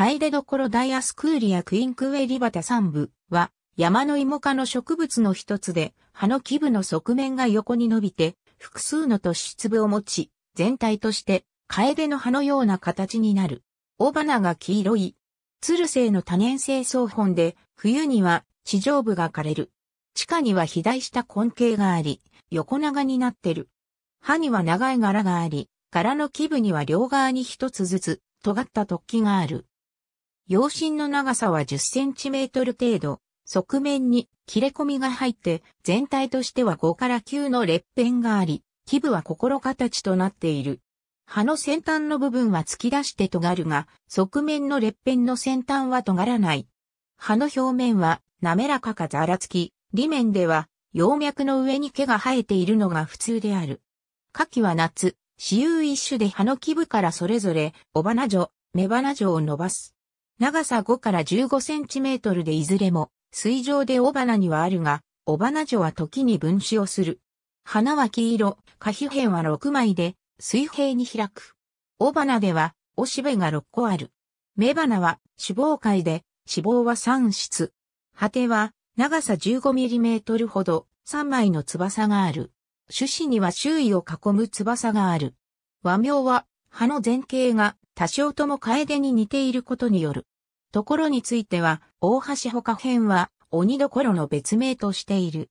楓ろダイアスクーリアクインクウェリバタ三部は、山の芋科の植物の一つで、葉の基部の側面が横に伸びて、複数の突出部を持ち、全体として、楓の葉のような形になる。雄花が黄色い。鶴生の多年生草本で、冬には地上部が枯れる。地下には肥大した根茎があり、横長になってる。歯には長い柄があり、柄の基部には両側に一つずつ尖った突起がある。陽身の長さは10センチメートル程度、側面に切れ込みが入って、全体としては5から9の裂片があり、基部は心形となっている。葉の先端の部分は突き出して尖るが、側面の裂片の先端は尖らない。葉の表面は滑らかかざらつき、裏面では葉脈の上に毛が生えているのが普通である。夏季は夏、私有一種で葉の基部からそれぞれ、尾花女、目花女を伸ばす。長さ5から15センチメートルでいずれも、水上で尾花にはあるが、尾花女は時に分子をする。花は黄色、花皮片は6枚で、水平に開く。尾花では、おしべが6個ある。雌花は、脂肪界で、脂肪は3室。果ては、長さ1 5トルほど、3枚の翼がある。種子には周囲を囲む翼がある。和名は、葉の前景が多少とも楓に似ていることによる。ところについては、大橋他編は、鬼どころの別名としている。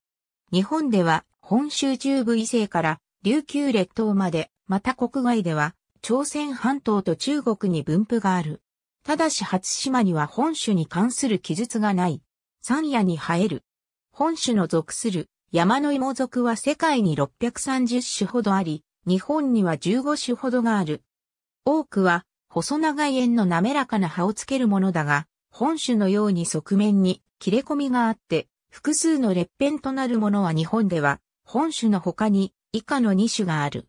日本では、本州中部以西から琉球列島まで、また国外では、朝鮮半島と中国に分布がある。ただし初島には本種に関する記述がない。山野に生える。本種の属する山の芋属は世界に630種ほどあり、日本には15種ほどがある。多くは細長い円の滑らかな葉をつけるものだが、本種のように側面に切れ込みがあって、複数の裂片となるものは日本では、本種の他に以下の2種がある。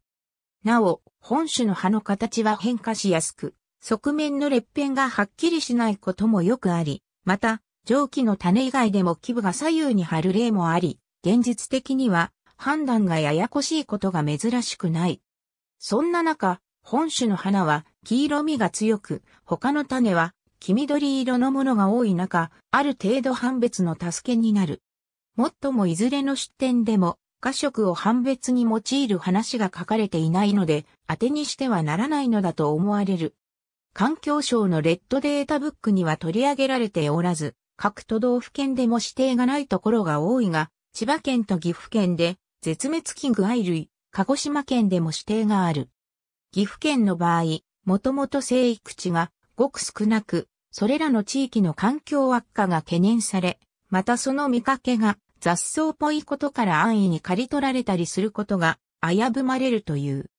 なお、本種の葉の形は変化しやすく、側面の裂片がはっきりしないこともよくあり、また、蒸気の種以外でも基部が左右に張る例もあり、現実的には判断がややこしいことが珍しくない。そんな中、本種の花は黄色みが強く、他の種は黄緑色のものが多い中、ある程度判別の助けになる。もっともいずれの出典でも、花色を判別に用いる話が書かれていないので、当てにしてはならないのだと思われる。環境省のレッドデータブックには取り上げられておらず、各都道府県でも指定がないところが多いが、千葉県と岐阜県で絶滅危惧愛類、鹿児島県でも指定がある。岐阜県の場合、もともと生育地がごく少なく、それらの地域の環境悪化が懸念され、またその見かけが雑草っぽいことから安易に刈り取られたりすることが危ぶまれるという。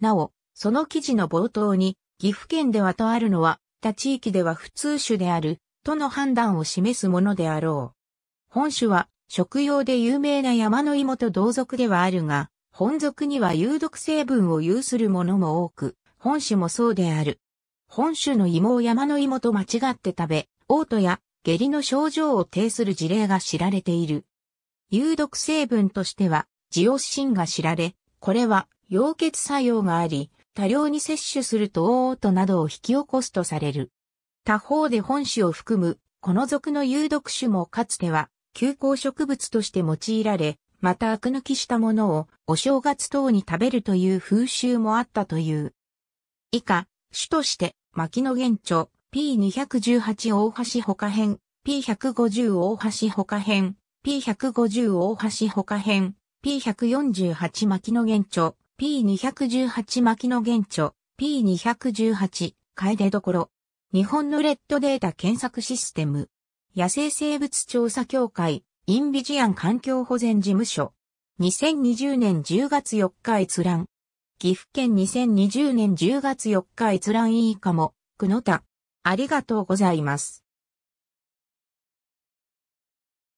なお、その記事の冒頭に、岐阜県ではとあるのは、他地域では普通種である、との判断を示すものであろう。本種は、食用で有名な山の芋と同族ではあるが、本族には有毒成分を有するものも多く、本種もそうである。本種の芋を山の芋と間違って食べ、嘔吐や下痢の症状を呈する事例が知られている。有毒成分としては、ジオシンが知られ、これは溶血作用があり、多量に摂取すると嘔吐などを引き起こすとされる。他方で本種を含む、この属の有毒種もかつては、休耕植物として用いられ、また悪抜きしたものをお正月等に食べるという風習もあったという。以下、主として、牧野現著、P218 大橋他編、P150 大橋他編、P150 大橋他編、P148 牧野現著、P218 牧野現著、P218、楓どころ。日本のレッドデータ検索システム。野生生物調査協会、インビジアン環境保全事務所。2020年10月4日閲覧。岐阜県2020年10月4日閲覧いかも、くのた。ありがとうございます。